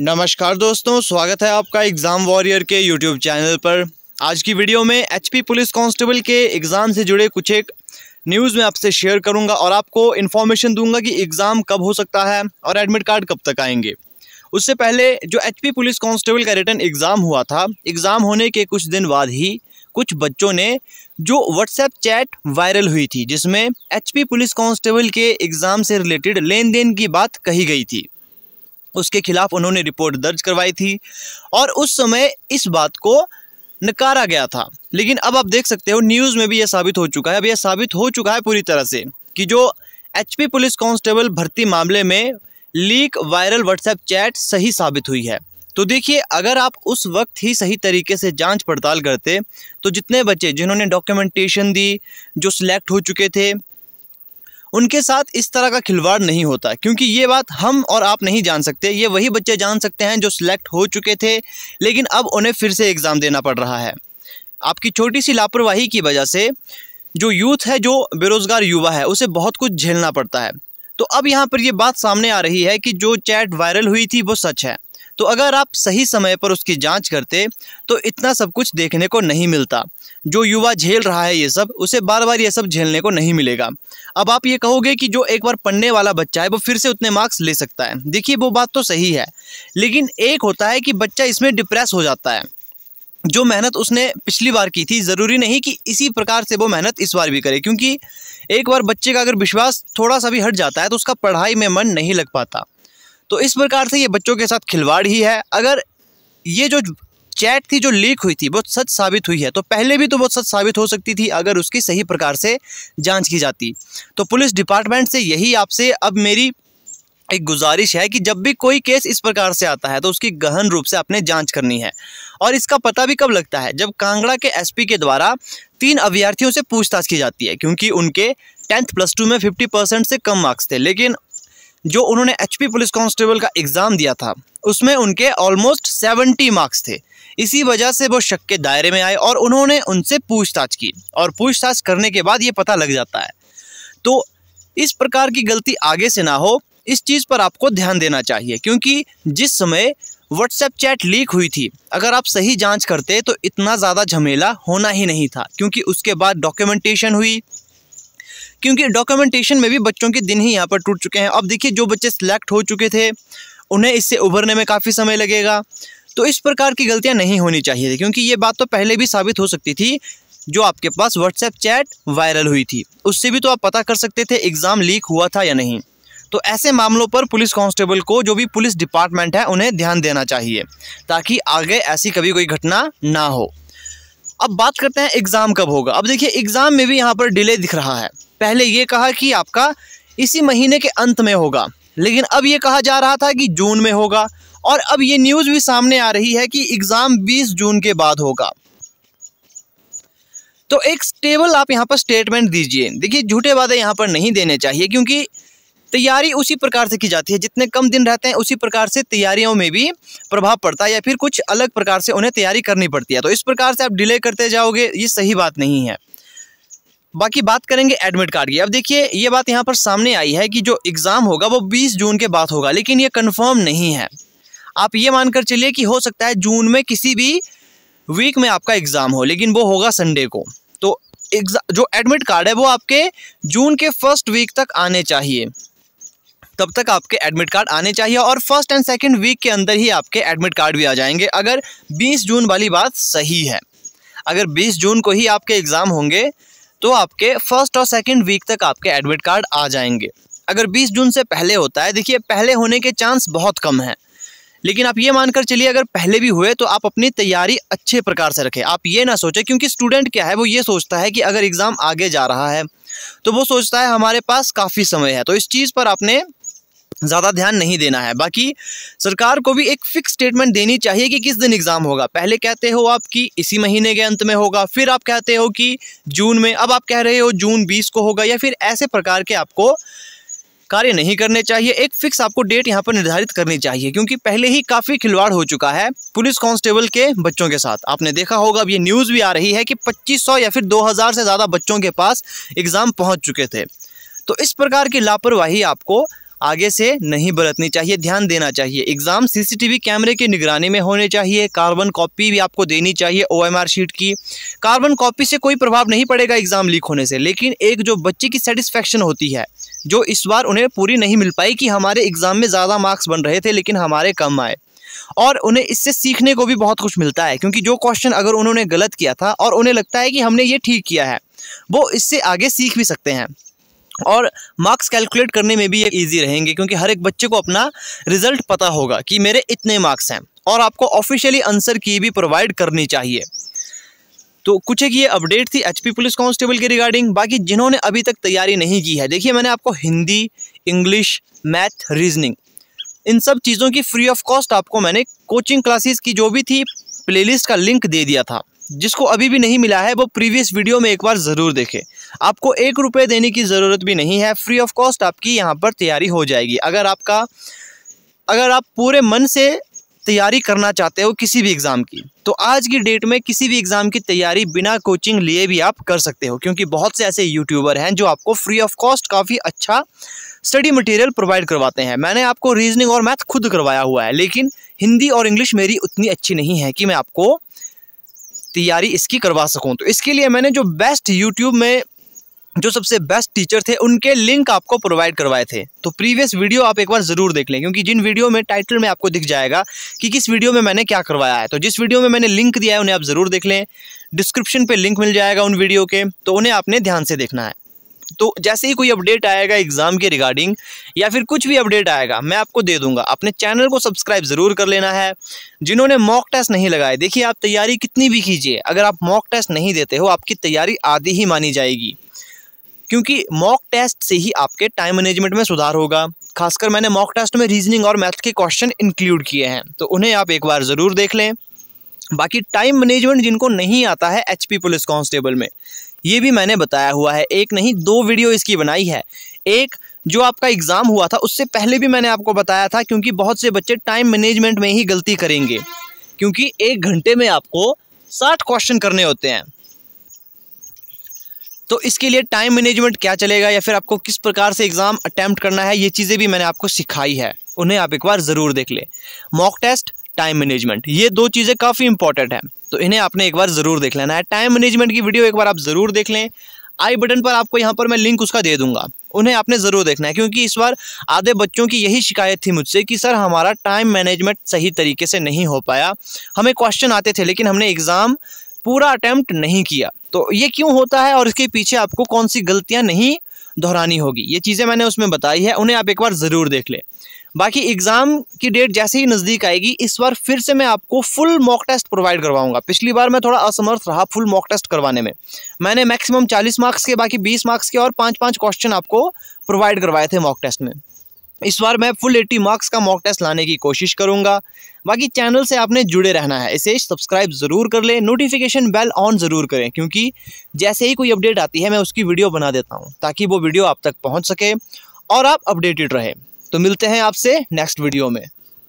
नमस्कार दोस्तों स्वागत है आपका एग्ज़ाम वॉरियर के यूट्यूब चैनल पर आज की वीडियो में एचपी पुलिस कांस्टेबल के एग्ज़ाम से जुड़े कुछ एक न्यूज़ में आपसे शेयर करूंगा और आपको इन्फॉर्मेशन दूंगा कि एग्ज़ाम कब हो सकता है और एडमिट कार्ड कब तक आएंगे उससे पहले जो एच पुलिस कांस्टेबल का रिटर्न एग्ज़ाम हुआ था एग्ज़ाम होने के कुछ दिन बाद ही कुछ बच्चों ने जो व्हाट्सएप चैट वायरल हुई थी जिसमें एचपी पुलिस कांस्टेबल के एग्ज़ाम से रिलेटेड लेन देन की बात कही गई थी उसके खिलाफ उन्होंने रिपोर्ट दर्ज करवाई थी और उस समय इस बात को नकारा गया था लेकिन अब आप देख सकते हो न्यूज़ में भी यह साबित हो चुका है अब यह साबित हो चुका है पूरी तरह से कि जो एचपी पुलिस कांस्टेबल भर्ती मामले में लीक वायरल व्हाट्सएप चैट सही साबित हुई है तो देखिए अगर आप उस वक्त ही सही तरीके से जांच पड़ताल करते तो जितने बच्चे जिन्होंने डॉक्यूमेंटेशन दी जो सिलेक्ट हो चुके थे उनके साथ इस तरह का खिलवाड़ नहीं होता क्योंकि ये बात हम और आप नहीं जान सकते ये वही बच्चे जान सकते हैं जो सिलेक्ट हो चुके थे लेकिन अब उन्हें फिर से एग्ज़ाम देना पड़ रहा है आपकी छोटी सी लापरवाही की वजह से जो यूथ है जो बेरोज़गार युवा है उसे बहुत कुछ झेलना पड़ता है तो अब यहाँ पर ये बात सामने आ रही है कि जो चैट वायरल हुई थी वो सच है तो अगर आप सही समय पर उसकी जांच करते तो इतना सब कुछ देखने को नहीं मिलता जो युवा झेल रहा है ये सब उसे बार बार ये सब झेलने को नहीं मिलेगा अब आप ये कहोगे कि जो एक बार पढ़ने वाला बच्चा है वो फिर से उतने मार्क्स ले सकता है देखिए वो बात तो सही है लेकिन एक होता है कि बच्चा इसमें डिप्रेस हो जाता है जो मेहनत उसने पिछली बार की थी ज़रूरी नहीं कि इसी प्रकार से वो मेहनत इस बार भी करे क्योंकि एक बार बच्चे का अगर विश्वास थोड़ा सा भी हट जाता है तो उसका पढ़ाई में मन नहीं लग पाता तो इस प्रकार से ये बच्चों के साथ खिलवाड़ ही है अगर ये जो चैट थी जो लीक हुई थी बहुत सच साबित हुई है तो पहले भी तो बहुत सच साबित हो सकती थी अगर उसकी सही प्रकार से जांच की जाती तो पुलिस डिपार्टमेंट से यही आपसे अब मेरी एक गुजारिश है कि जब भी कोई केस इस प्रकार से आता है तो उसकी गहन रूप से आपने जांच करनी है और इसका पता भी कब लगता है जब कांगड़ा के एसपी के द्वारा तीन अभ्यर्थियों से पूछताछ की जाती है क्योंकि उनके टेंथ प्लस टू में फिफ्टी परसेंट से कम मार्क्स थे लेकिन जो उन्होंने एचपी पुलिस कांस्टेबल का एग्ज़ाम दिया था उसमें उनके ऑलमोस्ट सेवेंटी मार्क्स थे इसी वजह से वो शक के दायरे में आए और उन्होंने उनसे पूछताछ की और पूछताछ करने के बाद ये पता लग जाता है तो इस प्रकार की गलती आगे से ना हो इस चीज़ पर आपको ध्यान देना चाहिए क्योंकि जिस समय व्हाट्सएप चैट लीक हुई थी अगर आप सही जांच करते तो इतना ज़्यादा झमेला होना ही नहीं था क्योंकि उसके बाद डॉक्यूमेंटेशन हुई क्योंकि डॉक्यूमेंटेशन में भी बच्चों के दिन ही यहाँ पर टूट चुके हैं अब देखिए जो बच्चे सिलेक्ट हो चुके थे उन्हें इससे उभरने में काफ़ी समय लगेगा तो इस प्रकार की गलतियाँ नहीं होनी चाहिए थी क्योंकि ये बात तो पहले भी साबित हो सकती थी जो आपके पास व्हाट्सएप चैट वायरल हुई थी उससे भी तो आप पता कर सकते थे एग्ज़ाम लीक हुआ था या नहीं तो ऐसे मामलों पर पुलिस कांस्टेबल को जो भी पुलिस डिपार्टमेंट है उन्हें ध्यान देना चाहिए ताकि आगे ऐसी कभी कोई घटना ना हो अब बात करते हैं एग्ज़ाम कब होगा अब देखिए एग्ज़ाम में भी यहाँ पर डिले दिख रहा है पहले ये कहा कि आपका इसी महीने के अंत में होगा लेकिन अब ये कहा जा रहा था कि जून में होगा और अब ये न्यूज़ भी सामने आ रही है कि एग्ज़ाम 20 जून के बाद होगा तो एक स्टेबल आप यहाँ पर स्टेटमेंट दीजिए देखिए झूठे वादे यहाँ पर नहीं देने चाहिए क्योंकि तैयारी उसी प्रकार से की जाती है जितने कम दिन रहते हैं उसी प्रकार से तैयारियों में भी प्रभाव पड़ता है या फिर कुछ अलग प्रकार से उन्हें तैयारी करनी पड़ती है तो इस प्रकार से आप डिले करते जाओगे ये सही बात नहीं है बाकी बात करेंगे एडमिट कार्ड की अब देखिए ये बात यहाँ पर सामने आई है कि जो एग्ज़ाम होगा वो 20 जून के बाद होगा लेकिन ये कंफर्म नहीं है आप ये मानकर चलिए कि हो सकता है जून में किसी भी वीक में आपका एग्ज़ाम हो लेकिन वो होगा संडे को तो जो एडमिट कार्ड है वो आपके जून के फर्स्ट वीक तक आने चाहिए तब तक आपके एडमिट कार्ड आने चाहिए और फर्स्ट एंड सेकेंड वीक के अंदर ही आपके एडमिट कार्ड भी आ जाएंगे अगर बीस जून वाली बात सही है अगर 20 जून को ही आपके एग्ज़ाम होंगे तो आपके फर्स्ट और सेकेंड वीक तक आपके एडमिट कार्ड आ जाएंगे अगर 20 जून से पहले होता है देखिए पहले होने के चांस बहुत कम हैं लेकिन आप ये मानकर चलिए अगर पहले भी हुए तो आप अपनी तैयारी अच्छे प्रकार से रखें आप ये ना सोचें क्योंकि स्टूडेंट क्या है वो ये सोचता है कि अगर एग्ज़ाम आगे जा रहा है तो वो सोचता है हमारे पास काफ़ी समय है तो इस चीज़ पर आपने ज़्यादा ध्यान नहीं देना है बाकी सरकार को भी एक फिक्स स्टेटमेंट देनी चाहिए कि किस दिन एग्ज़ाम होगा पहले कहते हो आप कि इसी महीने के अंत में होगा फिर आप कहते हो कि जून में अब आप कह रहे हो जून बीस को होगा या फिर ऐसे प्रकार के आपको कार्य नहीं करने चाहिए एक फिक्स आपको डेट यहाँ पर निर्धारित करनी चाहिए क्योंकि पहले ही काफ़ी खिलवाड़ हो चुका है पुलिस कांस्टेबल के बच्चों के साथ आपने देखा होगा अब ये न्यूज़ भी आ रही है कि पच्चीस या फिर दो से ज़्यादा बच्चों के पास एग्ज़ाम पहुँच चुके थे तो इस प्रकार की लापरवाही आपको आगे से नहीं बरतनी चाहिए ध्यान देना चाहिए एग्ज़ाम सीसीटीवी कैमरे की निगरानी में होने चाहिए कार्बन कॉपी भी आपको देनी चाहिए ओएमआर शीट की कार्बन कॉपी से कोई प्रभाव नहीं पड़ेगा एग्ज़ाम लीक होने से लेकिन एक जो बच्चे की सेटिस्फेक्शन होती है जो इस बार उन्हें पूरी नहीं मिल पाई कि हमारे एग्ज़ाम में ज़्यादा मार्क्स बन रहे थे लेकिन हमारे कम आए और उन्हें इससे सीखने को भी बहुत कुछ मिलता है क्योंकि जो क्वेश्चन अगर उन्होंने गलत किया था और उन्हें लगता है कि हमने ये ठीक किया है वो इससे आगे सीख भी सकते हैं और मार्क्स कैलकुलेट करने में भी ये ईजी रहेंगे क्योंकि हर एक बच्चे को अपना रिजल्ट पता होगा कि मेरे इतने मार्क्स हैं और आपको ऑफिशियली आंसर की भी प्रोवाइड करनी चाहिए तो कुछ एक ये अपडेट थी एचपी पुलिस कांस्टेबल की रिगार्डिंग बाकी जिन्होंने अभी तक तैयारी नहीं की है देखिए मैंने आपको हिंदी इंग्लिश मैथ रीजनिंग इन सब चीज़ों की फ्री ऑफ कॉस्ट आपको मैंने कोचिंग क्लासेस की जो भी थी प्लेलिस्ट का लिंक दे दिया था जिसको अभी भी नहीं मिला है वो प्रीवियस वीडियो में एक बार ज़रूर देखें आपको एक रुपये देने की ज़रूरत भी नहीं है फ्री ऑफ कॉस्ट आपकी यहाँ पर तैयारी हो जाएगी अगर आपका अगर आप पूरे मन से तैयारी करना चाहते हो किसी भी एग्ज़ाम की तो आज की डेट में किसी भी एग्ज़ाम की तैयारी बिना कोचिंग लिए भी आप कर सकते हो क्योंकि बहुत से ऐसे यूट्यूबर हैं जो आपको फ्री ऑफ कॉस्ट काफ़ी अच्छा स्टडी मटेरियल प्रोवाइड करवाते हैं मैंने आपको रीजनिंग और मैथ खुद करवाया हुआ है लेकिन हिंदी और इंग्लिश मेरी उतनी अच्छी नहीं है कि मैं आपको तैयारी इसकी करवा सकूँ तो इसके लिए मैंने जो बेस्ट यूट्यूब में जो सबसे बेस्ट टीचर थे उनके लिंक आपको प्रोवाइड करवाए थे तो प्रीवियस वीडियो आप एक बार ज़रूर देख लें क्योंकि जिन वीडियो में टाइटल में आपको दिख जाएगा कि किस वीडियो में मैंने क्या करवाया है तो जिस वीडियो में मैंने लिंक दिया है उन्हें आप ज़रूर देख लें डिस्क्रिप्शन पर लिंक मिल जाएगा उन वीडियो के तो उन्हें आपने ध्यान से देखना है तो जैसे ही कोई अपडेट आएगा एग्ज़ाम के रिगार्डिंग या फिर कुछ भी अपडेट आएगा मैं आपको दे दूंगा अपने चैनल को सब्सक्राइब ज़रूर कर लेना है जिन्होंने मॉक टेस्ट नहीं लगाए देखिए आप तैयारी कितनी भी कीजिए अगर आप मॉक टेस्ट नहीं देते हो आपकी तैयारी आधी ही मानी जाएगी क्योंकि मॉक टेस्ट से ही आपके टाइम मैनेजमेंट में सुधार होगा खासकर मैंने मॉक टेस्ट में रीजनिंग और मैथ के क्वेश्चन इंक्लूड किए हैं तो उन्हें आप एक बार ज़रूर देख लें बाकी टाइम मैनेजमेंट जिनको नहीं आता है एच पुलिस कॉन्स्टेबल में ये भी मैंने बताया हुआ है एक नहीं दो वीडियो इसकी बनाई है एक जो आपका एग्ज़ाम हुआ था उससे पहले भी मैंने आपको बताया था क्योंकि बहुत से बच्चे टाइम मैनेजमेंट में ही गलती करेंगे क्योंकि एक घंटे में आपको साठ क्वेश्चन करने होते हैं तो इसके लिए टाइम मैनेजमेंट क्या चलेगा या फिर आपको किस प्रकार से एग्ज़ाम अटैम्प्ट करना है ये चीज़ें भी मैंने आपको सिखाई है उन्हें आप एक बार ज़रूर देख लें मॉक टेस्ट टाइम मैनेजमेंट ये दो चीज़ें काफ़ी इंपॉर्टेंट हैं तो इन्हें आपने एक बार ज़रूर देख लेना है टाइम मैनेजमेंट की वीडियो एक बार आप ज़रूर देख लें आई बटन पर आपको यहाँ पर मैं लिंक उसका दे दूंगा उन्हें आपने ज़रूर देखना है क्योंकि इस बार आधे बच्चों की यही शिकायत थी मुझसे कि सर हमारा टाइम मैनेजमेंट सही तरीके से नहीं हो पाया हमें क्वेश्चन आते थे लेकिन हमने एग्ज़ाम पूरा अटैम्प्ट नहीं किया तो ये क्यों होता है और इसके पीछे आपको कौन सी गलतियाँ नहीं दोहरानी होगी ये चीज़ें मैंने उसमें बताई है उन्हें आप एक बार ज़रूर देख लें बाकी एग्ज़ाम की डेट जैसे ही नज़दीक आएगी इस बार फिर से मैं आपको फुल मॉक टेस्ट प्रोवाइड करवाऊंगा पिछली बार मैं थोड़ा असमर्थ रहा फुल मॉक टेस्ट करवाने में मैंने मैक्सिमम 40 मार्क्स के बाकी 20 मार्क्स के और पाँच पाँच क्वेश्चन आपको प्रोवाइड करवाए थे मॉक टेस्ट में इस बार मैं फुल एट्टी मार्क्स का मॉक टेस्ट लाने की कोशिश करूंगा बाकी चैनल से आपने जुड़े रहना है इसे सब्सक्राइब ज़रूर कर लें नोटिफिकेशन बेल ऑन ज़रूर करें क्योंकि जैसे ही कोई अपडेट आती है मैं उसकी वीडियो बना देता हूँ ताकि वो वीडियो आप तक पहुँच सके और आप अपडेटेड रहें तो मिलते हैं आपसे नेक्स्ट वीडियो में